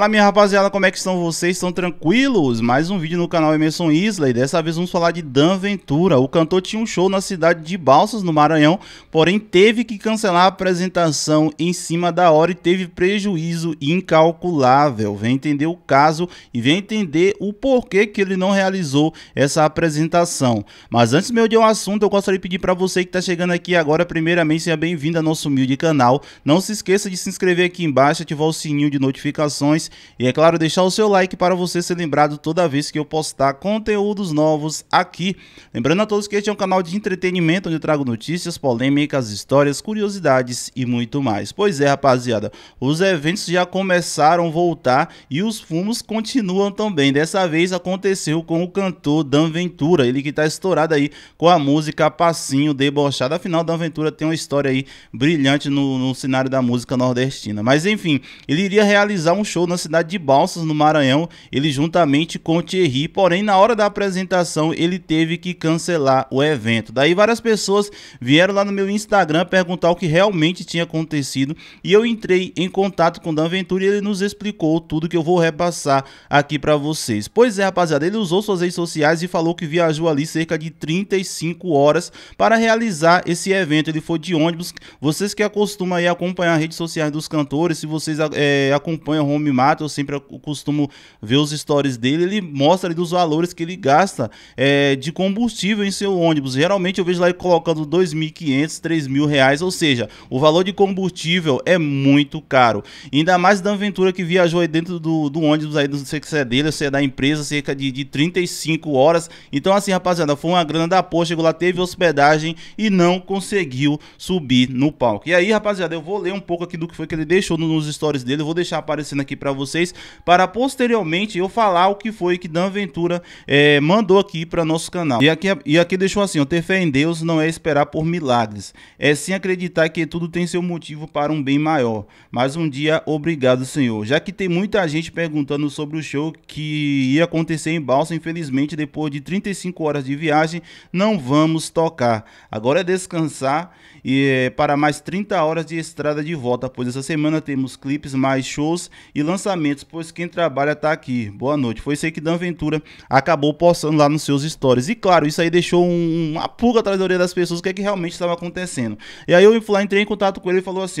Fala minha rapaziada, como é que estão vocês? Estão tranquilos? Mais um vídeo no canal Emerson Isla e dessa vez vamos falar de Dan Ventura. O cantor tinha um show na cidade de Balsas, no Maranhão, porém teve que cancelar a apresentação em cima da hora e teve prejuízo incalculável. Vem entender o caso e vem entender o porquê que ele não realizou essa apresentação. Mas antes meu de um assunto, eu gostaria de pedir para você que está chegando aqui agora, primeiramente, seja bem-vindo ao nosso humilde canal. Não se esqueça de se inscrever aqui embaixo, ativar o sininho de notificações e, é claro, deixar o seu like para você ser lembrado toda vez que eu postar conteúdos novos aqui. Lembrando a todos que este é um canal de entretenimento onde eu trago notícias, polêmicas, histórias, curiosidades e muito mais. Pois é, rapaziada, os eventos já começaram a voltar e os fumos continuam também. Dessa vez aconteceu com o cantor Dan Ventura, ele que está estourado aí com a música Passinho Debochado. Afinal, Dan Ventura tem uma história aí brilhante no, no cenário da música nordestina. Mas enfim, ele iria realizar um show na cidade de Balsas, no Maranhão, ele juntamente com Thierry, porém na hora da apresentação ele teve que cancelar o evento. Daí várias pessoas vieram lá no meu Instagram perguntar o que realmente tinha acontecido e eu entrei em contato com o Dan Ventura e ele nos explicou tudo que eu vou repassar aqui para vocês. Pois é, rapaziada, ele usou suas redes sociais e falou que viajou ali cerca de 35 horas para realizar esse evento. Ele foi de ônibus. Vocês que acostumam aí acompanhar as redes sociais dos cantores, se vocês é, acompanham Home Mar Renato, eu sempre costumo ver os stories dele, ele mostra ali dos valores que ele gasta é, de combustível em seu ônibus. Geralmente eu vejo lá ele colocando 2.500, 3.000 reais, ou seja, o valor de combustível é muito caro. Ainda mais da aventura que viajou aí dentro do, do ônibus aí, não sei se é dele, se é da empresa, cerca de, de 35 horas. Então assim, rapaziada, foi uma grana da porra, chegou lá, teve hospedagem e não conseguiu subir no palco. E aí, rapaziada, eu vou ler um pouco aqui do que foi que ele deixou nos stories dele, eu vou deixar aparecendo aqui para vocês vocês, para posteriormente eu falar o que foi que Dan Ventura é, eh, mandou aqui para nosso canal. E aqui, é, e aqui deixou assim, ó, ter fé em Deus não é esperar por milagres, é sim acreditar que tudo tem seu motivo para um bem maior. mais um dia, obrigado Senhor. Já que tem muita gente perguntando sobre o show que ia acontecer em Balsa, infelizmente depois de 35 horas de viagem, não vamos tocar. Agora é descansar e é, para mais 30 horas de estrada de volta, pois essa semana temos clipes, mais shows e lançamentos lançamentos, pois quem trabalha tá aqui. Boa noite. Foi isso aí que Dan Ventura acabou postando lá nos seus stories. E claro, isso aí deixou um, uma pulga atrás da orelha das pessoas, o que é que realmente estava acontecendo. E aí eu entrei em contato com ele e falou assim...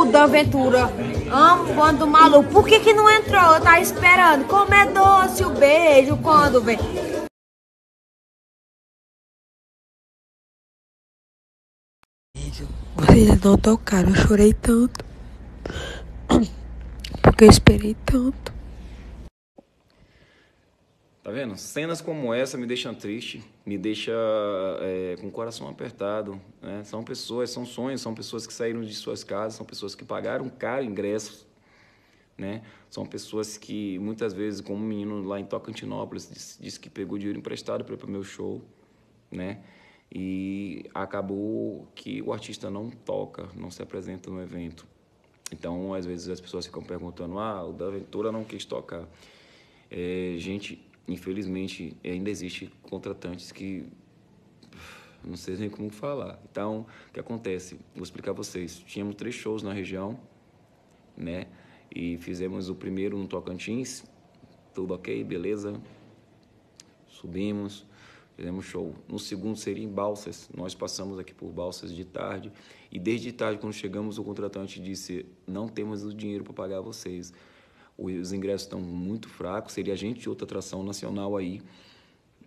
O Dan Ventura, amo quando maluco. Por que que não entrou? Eu tava esperando. Como é doce o beijo quando vem. Vocês não tocaram, eu chorei tanto. Que eu esperei tanto. Tá vendo? Cenas como essa me deixam triste, me deixa é, com o coração apertado. Né? São pessoas, são sonhos, são pessoas que saíram de suas casas, são pessoas que pagaram caro ingressos, né? São pessoas que muitas vezes, como um menino lá em Tocantinópolis, disse, disse que pegou dinheiro emprestado para ir para meu show, né? E acabou que o artista não toca, não se apresenta no evento. Então, às vezes as pessoas ficam perguntando: ah, o da Ventura não quis tocar. É, gente, infelizmente ainda existe contratantes que não sei nem como falar. Então, o que acontece? Vou explicar a vocês. Tínhamos três shows na região, né? E fizemos o primeiro no Tocantins, tudo ok, beleza. Subimos fizemos show. No segundo seria em Balsas, nós passamos aqui por Balsas de tarde, e desde tarde, quando chegamos, o contratante disse, não temos o dinheiro para pagar vocês, os ingressos estão muito fracos, seria a gente de outra atração nacional aí,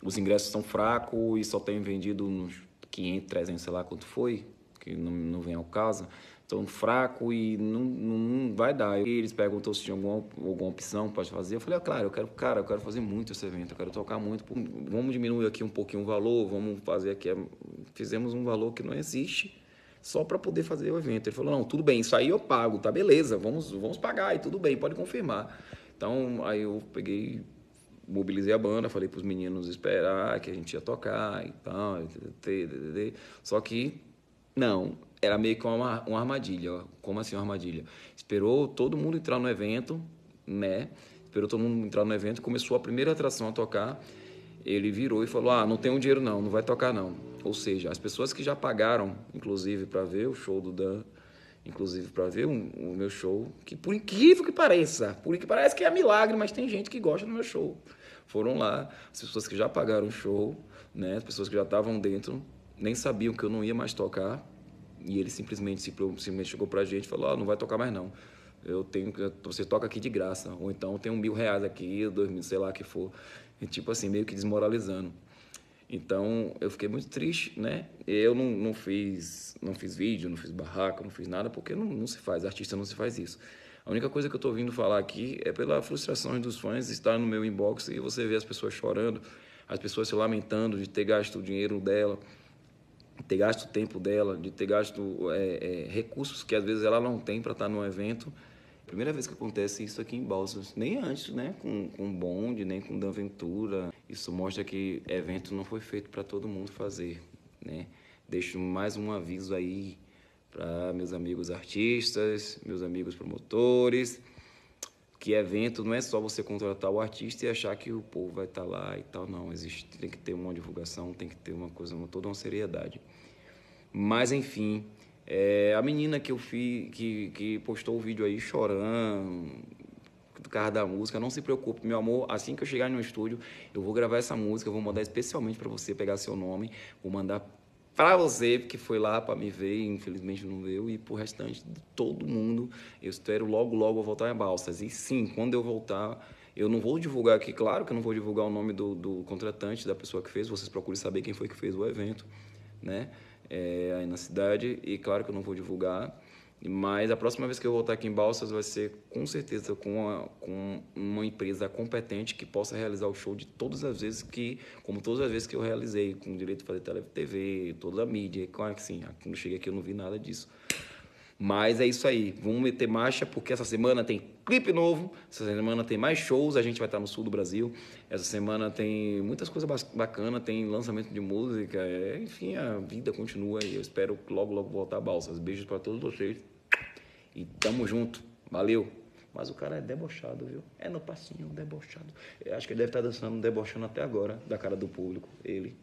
os ingressos estão fracos e só tem vendido uns 500, 300, sei lá quanto foi, que não, não vem ao caso, tão fraco e não, não vai dar. E eles perguntou se tinha alguma, alguma opção para fazer. Eu falei, ah, claro, eu quero, cara, eu quero fazer muito esse evento, eu quero tocar muito. Vamos diminuir aqui um pouquinho o valor, vamos fazer aqui. Fizemos um valor que não existe só para poder fazer o evento. Ele falou, não, tudo bem, isso aí eu pago, tá beleza, vamos, vamos pagar e tudo bem, pode confirmar. Então, aí eu peguei, mobilizei a banda, falei para os meninos esperar que a gente ia tocar e tal. Só que, não, era meio que uma, uma armadilha. Como assim uma armadilha? Esperou todo mundo entrar no evento, né? Esperou todo mundo entrar no evento, começou a primeira atração a tocar. Ele virou e falou: Ah, não tem dinheiro não, não vai tocar não. Ou seja, as pessoas que já pagaram, inclusive, para ver o show do Dan, inclusive para ver o, o, meu show, que por incrível que pareça, por que parece que é milagre, mas tem gente que gosta do meu show. Foram lá, as pessoas que já pagaram o show, né? As pessoas que já estavam dentro, nem sabiam que eu não ia mais tocar e ele simplesmente, simplesmente chegou pra gente e falou: não vai tocar mais não. Eu tenho você toca aqui de graça, ou então tem um mil reais aqui, dois mil, sei lá que for. E, tipo assim, meio que desmoralizando. Então eu fiquei muito triste, né? Eu não, não fiz não fiz vídeo, não fiz barraca, não fiz nada, porque não, não se faz, artista não se faz isso. A única coisa que eu estou ouvindo falar aqui é pela frustração dos fãs estar no meu inbox e você ver as pessoas chorando, as pessoas se lamentando de ter gasto o dinheiro dela, ter gasto o tempo dela, de ter gasto é, é, recursos que às vezes ela não tem para estar tá num evento. Primeira vez que acontece isso aqui em Balsas, nem antes, né? Com, com bonde, nem com Dan Ventura. Isso mostra que evento não foi feito para todo mundo fazer, né? Deixo mais um aviso aí para meus amigos artistas, meus amigos promotores, que evento não é só você contratar o artista e achar que o povo vai estar tá lá e tal, não. Existe, tem que ter uma divulgação, tem que ter uma coisa, uma, toda uma seriedade. Mas enfim, é, a menina que eu fiz, que, que postou o vídeo aí chorando do carro da música, não se preocupe, meu amor, assim que eu chegar no estúdio, eu vou gravar essa música, vou mandar especialmente para você pegar seu nome, vou mandar para você que foi lá para me ver, infelizmente não veio e para o restante de todo mundo, eu espero logo, logo voltar em Balsas. E sim, quando eu voltar, eu não vou divulgar aqui, claro que eu não vou divulgar o nome do, do contratante, da pessoa que fez, vocês procurem saber quem foi que fez o evento, né? É, aí na cidade, e claro que eu não vou divulgar, mas a próxima vez que eu voltar aqui em Balsas vai ser com certeza com uma, com uma empresa competente que possa realizar o show de todas as vezes que, como todas as vezes que eu realizei, com direito a fazer tele, TV, toda a mídia, claro que sim, ah, quando cheguei aqui eu não vi nada disso. Mas é isso aí, vamos meter marcha porque essa semana tem clipe novo, essa semana tem mais shows, a gente vai estar no sul do Brasil, essa semana tem muitas coisas bacanas, tem lançamento de música, é, enfim, a vida continua e eu espero logo, logo voltar a Balsas. Beijos para todos vocês. E tamo junto. Valeu. Mas o cara é debochado, viu? É no passinho, debochado. Eu acho que ele deve estar tá dançando, debochando até agora, da cara do público, ele.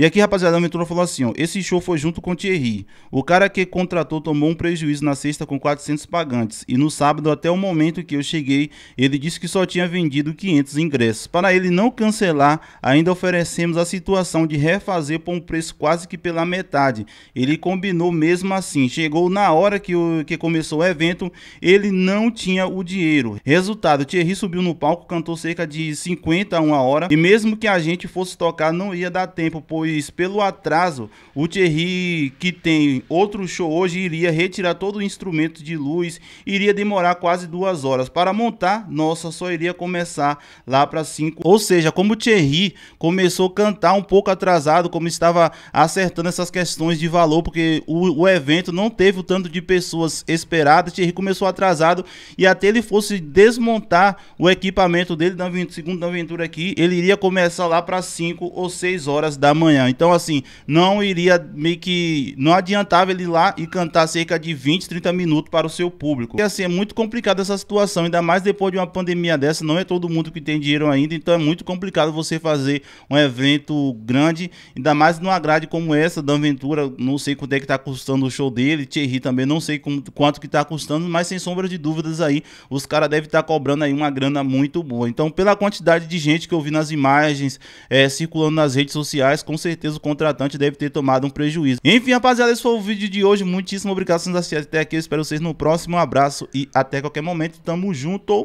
E aqui, rapaziada, a mentora falou assim, ó, esse show foi junto com o Thierry. O cara que contratou tomou um prejuízo na sexta com 400 pagantes e no sábado, até o momento que eu cheguei, ele disse que só tinha vendido 500 ingressos. Para ele não cancelar, ainda oferecemos a situação de refazer por um preço quase que pela metade. Ele combinou mesmo assim. Chegou na hora que, o, que começou o evento, ele não tinha o dinheiro. Resultado, Thierry subiu no palco, cantou cerca de 50 a uma hora e mesmo que a gente fosse tocar, não ia dar tempo pois pelo atraso, o Thierry, que tem outro show hoje, iria retirar todo o instrumento de luz, iria demorar quase duas horas. Para montar, nossa, só iria começar lá para cinco Ou seja, como o Thierry começou a cantar um pouco atrasado, como estava acertando essas questões de valor, porque o, o evento não teve o tanto de pessoas esperadas, Thierry começou atrasado e até ele fosse desmontar o equipamento dele, segundo a aventura aqui, ele iria começar lá para 5 ou 6 horas da amanhã. Então, assim, não iria meio que. Não adiantava ele ir lá e cantar cerca de 20, 30 minutos para o seu público. E assim, é muito complicado essa situação, ainda mais depois de uma pandemia dessa. Não é todo mundo que tem dinheiro ainda, então é muito complicado você fazer um evento grande, ainda mais numa grade como essa, da aventura. Não sei quanto é que tá custando o show dele, Thierry também, não sei quanto que tá custando, mas sem sombra de dúvidas aí, os caras devem estar tá cobrando aí uma grana muito boa. Então, pela quantidade de gente que eu vi nas imagens é, circulando nas redes sociais, com certeza o contratante deve ter tomado um prejuízo. Enfim, rapaziada, esse foi o vídeo de hoje. Muitíssimo obrigado por nos assistir até aqui. Eu espero vocês no próximo. Um abraço e até qualquer momento. Tamo junto.